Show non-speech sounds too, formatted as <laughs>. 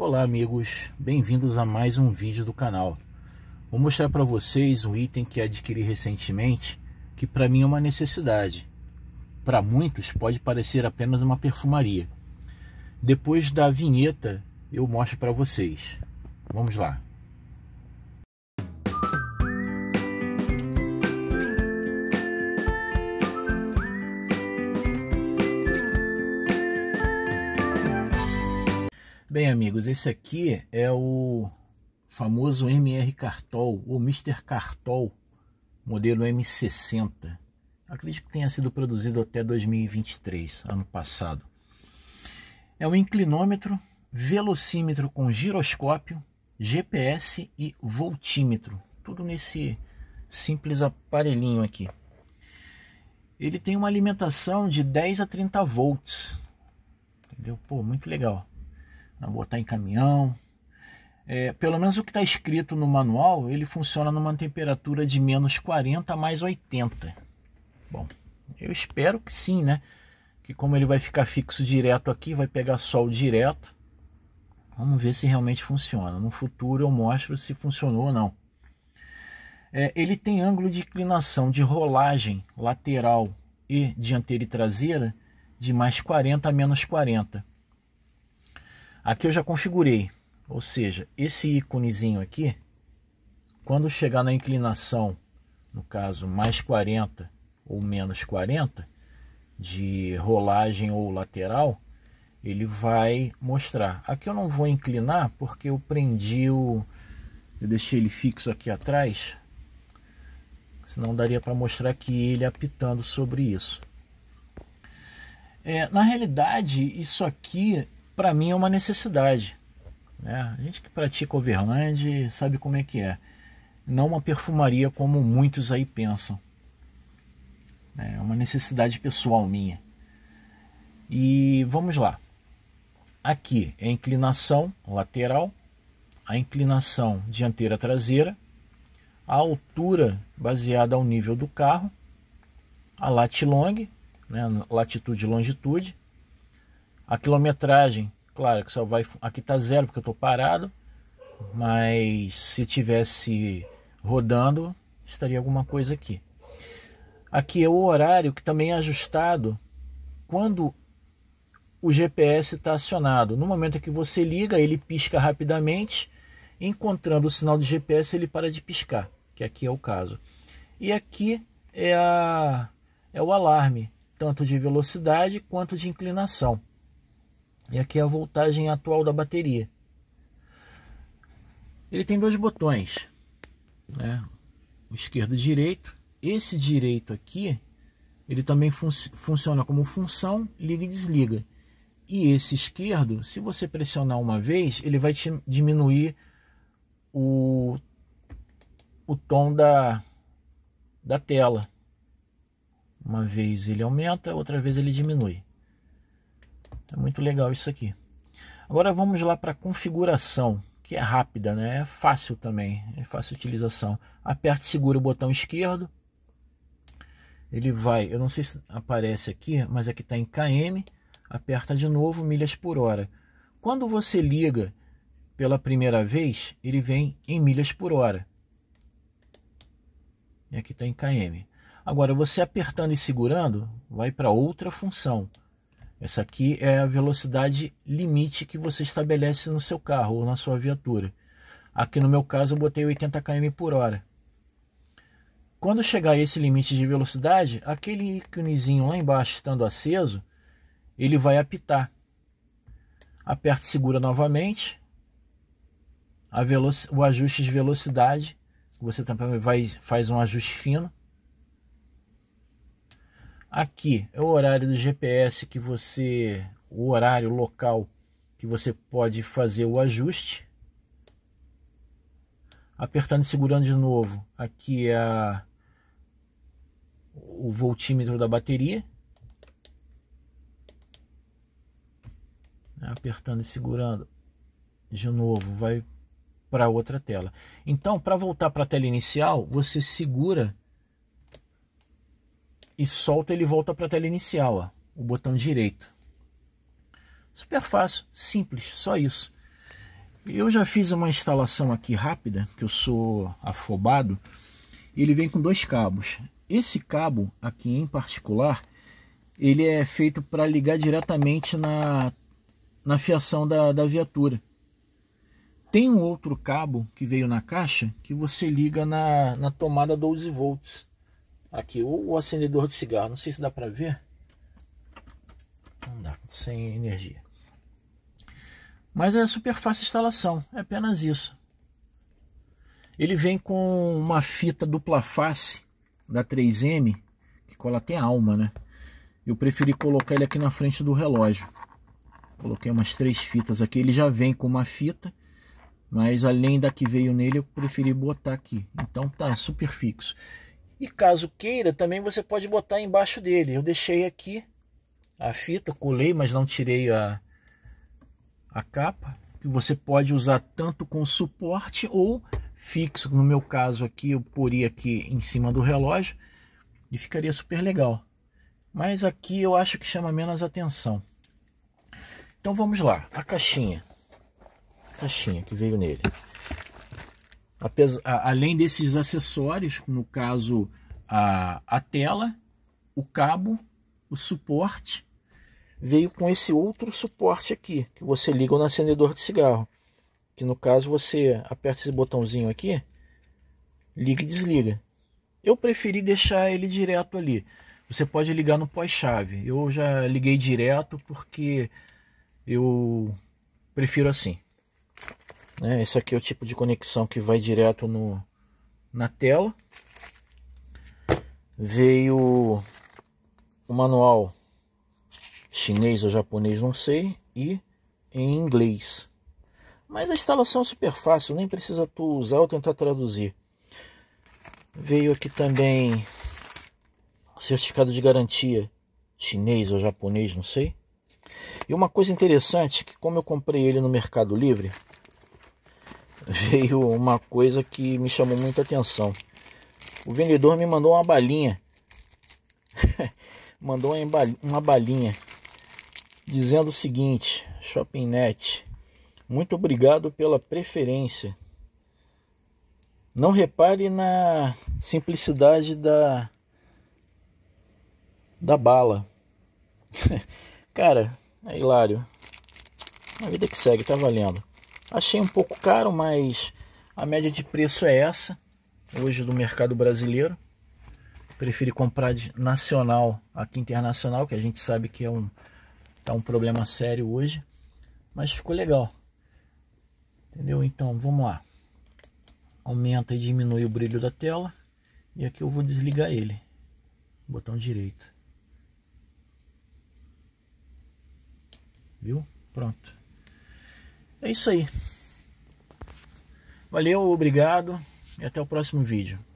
Olá amigos, bem-vindos a mais um vídeo do canal. Vou mostrar para vocês um item que adquiri recentemente, que para mim é uma necessidade. Para muitos pode parecer apenas uma perfumaria. Depois da vinheta eu mostro para vocês. Vamos lá. Bem, amigos, esse aqui é o famoso MR Cartol, ou Mr. Cartol, modelo M60. Acredito que tenha sido produzido até 2023, ano passado. É um inclinômetro, velocímetro com giroscópio, GPS e voltímetro. Tudo nesse simples aparelhinho aqui. Ele tem uma alimentação de 10 a 30 volts. Entendeu? Pô, muito legal. Né? botar em caminhão. É, pelo menos o que está escrito no manual, ele funciona numa temperatura de menos 40 a mais 80. Bom, eu espero que sim, né? Que como ele vai ficar fixo direto aqui, vai pegar sol direto. Vamos ver se realmente funciona. No futuro eu mostro se funcionou ou não. É, ele tem ângulo de inclinação de rolagem lateral e dianteira e traseira de mais 40 a menos 40. Aqui eu já configurei, ou seja, esse íconezinho aqui, quando chegar na inclinação, no caso mais 40 ou menos 40 de rolagem ou lateral, ele vai mostrar. Aqui eu não vou inclinar porque eu prendi o. Eu deixei ele fixo aqui atrás, senão daria para mostrar que ele apitando sobre isso. É, na realidade, isso aqui para mim é uma necessidade. Né? A gente que pratica overland sabe como é que é. Não uma perfumaria como muitos aí pensam. É uma necessidade pessoal minha. E vamos lá. Aqui é a inclinação lateral, a inclinação dianteira traseira, a altura baseada ao nível do carro, a long né, latitude e longitude, a quilometragem Claro que só vai. Aqui tá zero porque eu tô parado. Mas se tivesse rodando, estaria alguma coisa aqui. Aqui é o horário que também é ajustado quando o GPS está acionado. No momento que você liga, ele pisca rapidamente. Encontrando o sinal de GPS, ele para de piscar, que aqui é o caso. E aqui é, a, é o alarme, tanto de velocidade quanto de inclinação. E aqui é a voltagem atual da bateria. Ele tem dois botões, né? O esquerdo e o direito. Esse direito aqui, ele também fun funciona como função liga e desliga. E esse esquerdo, se você pressionar uma vez, ele vai diminuir o, o tom da, da tela. Uma vez ele aumenta, outra vez ele diminui muito legal isso aqui. Agora vamos lá para configuração, que é rápida, né? É fácil também, é fácil utilização. aperta e segura o botão esquerdo. Ele vai, eu não sei se aparece aqui, mas aqui está em KM. Aperta de novo, milhas por hora. Quando você liga pela primeira vez, ele vem em milhas por hora. E aqui está em KM. Agora, você apertando e segurando, vai para outra função. Essa aqui é a velocidade limite que você estabelece no seu carro ou na sua viatura. Aqui no meu caso eu botei 80 km por hora. Quando chegar a esse limite de velocidade, aquele íconezinho lá embaixo estando aceso, ele vai apitar. Aperta e segura novamente. o ajuste de velocidade, você também vai, faz um ajuste fino. Aqui é o horário do GPS que você, o horário local que você pode fazer o ajuste. Apertando e segurando de novo, aqui é a, o voltímetro da bateria. Apertando e segurando de novo, vai para outra tela. Então, para voltar para a tela inicial, você segura e solta ele volta para a tela inicial, ó, o botão direito. Super fácil, simples, só isso. Eu já fiz uma instalação aqui rápida, que eu sou afobado, e ele vem com dois cabos. Esse cabo aqui em particular, ele é feito para ligar diretamente na, na fiação da, da viatura. Tem um outro cabo que veio na caixa que você liga na, na tomada 12 volts aqui o, o acendedor de cigarro. Não sei se dá para ver. Não dá, sem energia. Mas é super fácil instalação, é apenas isso. Ele vem com uma fita dupla face da 3M, que cola até alma, né? Eu preferi colocar ele aqui na frente do relógio. Coloquei umas três fitas aqui. Ele já vem com uma fita, mas além da que veio nele, eu preferi botar aqui. Então tá super fixo. E caso queira, também você pode botar embaixo dele. Eu deixei aqui a fita, colei, mas não tirei a, a capa. Que você pode usar tanto com suporte ou fixo. No meu caso aqui, eu poria aqui em cima do relógio e ficaria super legal. Mas aqui eu acho que chama menos atenção. Então vamos lá, a caixinha. A caixinha que veio nele apesar, além desses acessórios, no caso a, a tela, o cabo, o suporte, veio com esse outro suporte aqui, que você liga no acendedor de cigarro. Que no caso você aperta esse botãozinho aqui, liga e desliga. Eu preferi deixar ele direto ali. Você pode ligar no pós-chave. Eu já liguei direto porque eu prefiro assim. É, esse aqui é o tipo de conexão que vai direto no, na tela. Veio o manual chinês ou japonês, não sei, e em inglês. Mas a instalação é super fácil, nem precisa tu usar ou tentar traduzir. Veio aqui também certificado de garantia chinês ou japonês, não sei. E uma coisa interessante é que como eu comprei ele no Mercado Livre, veio uma coisa que me chamou muita atenção. O vendedor me mandou uma balinha. <laughs> mandou uma balinha dizendo o seguinte: Shopping Net, muito obrigado pela preferência. Não repare na simplicidade da da bala. <laughs> Cara, é hilário. A vida que segue, tá valendo. Achei um pouco caro, mas a média de preço é essa hoje do mercado brasileiro. Prefiro comprar de nacional aqui internacional, que a gente sabe que é um tá um problema sério hoje, mas ficou legal. Entendeu? Então, vamos lá. Aumenta e diminui o brilho da tela e aqui eu vou desligar ele. Botão direito. Viu? Pronto. É isso aí. Valeu, obrigado e até o próximo vídeo.